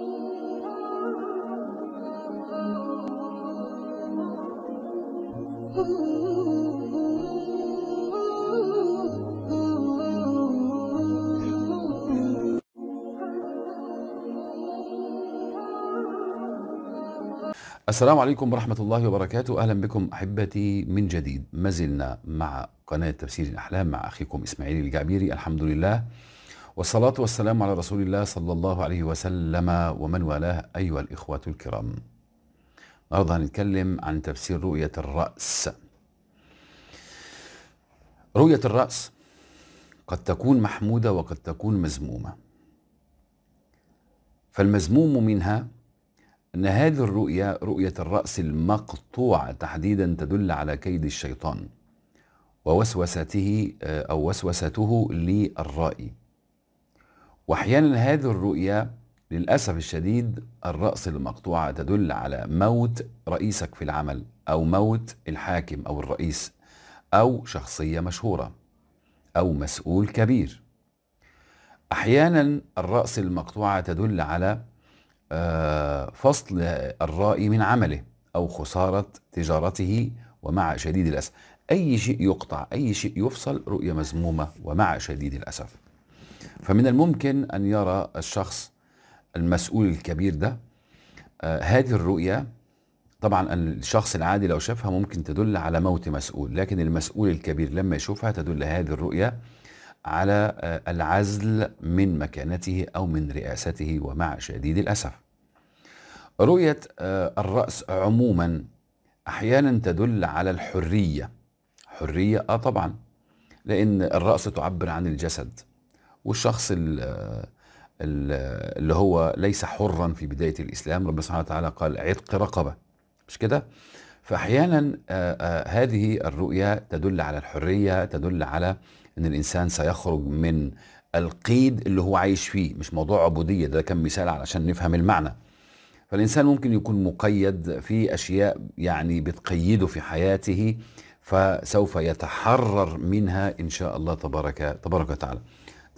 السلام عليكم ورحمة الله وبركاته أهلا بكم أحبتي من جديد ما زلنا مع قناة تفسير الأحلام مع أخيكم إسماعيل الجعبيري الحمد لله والصلاة والسلام على رسول الله صلى الله عليه وسلم ومن والاه أيها الإخوة الكرام النهاردة هنتكلم عن تفسير رؤية الرأس رؤية الرأس قد تكون محمودة وقد تكون مذمومة فالمذموم منها أن هذه الرؤية رؤية الرأس المقطوعة تحديدا تدل على كيد الشيطان ووسوسته آه، أو وسوسته للرأي واحيانا هذه الرؤية للأسف الشديد الرأس المقطوعة تدل على موت رئيسك في العمل أو موت الحاكم أو الرئيس أو شخصية مشهورة أو مسؤول كبير أحيانا الرأس المقطوعة تدل على آه، فصل الرائي من عمله أو خسارة تجارته ومع شديد الأسف أي شيء يقطع أي شيء يفصل رؤية مزمومه ومع شديد الأسف فمن الممكن أن يرى الشخص المسؤول الكبير ده آه، هذه الرؤية طبعا الشخص العادي لو شافها ممكن تدل على موت مسؤول لكن المسؤول الكبير لما يشوفها تدل هذه الرؤية على آه، العزل من مكانته أو من رئاسته ومع شديد الأسف رؤية آه، الرأس عموما أحيانا تدل على الحرية حرية آه طبعا لأن الرأس تعبر عن الجسد والشخص اللي هو ليس حرا في بداية الإسلام ربنا سبحانه وتعالى قال عتق رقبة مش كده فأحيانا آه، آه، هذه الرؤية تدل على الحرية تدل على أن الإنسان سيخرج من القيد اللي هو عايش فيه مش موضوع عبودية ده كان مثال علشان نفهم المعنى فالإنسان ممكن يكون مقيد في أشياء يعني بتقيده في حياته فسوف يتحرر منها إن شاء الله تبارك, تبارك وتعالى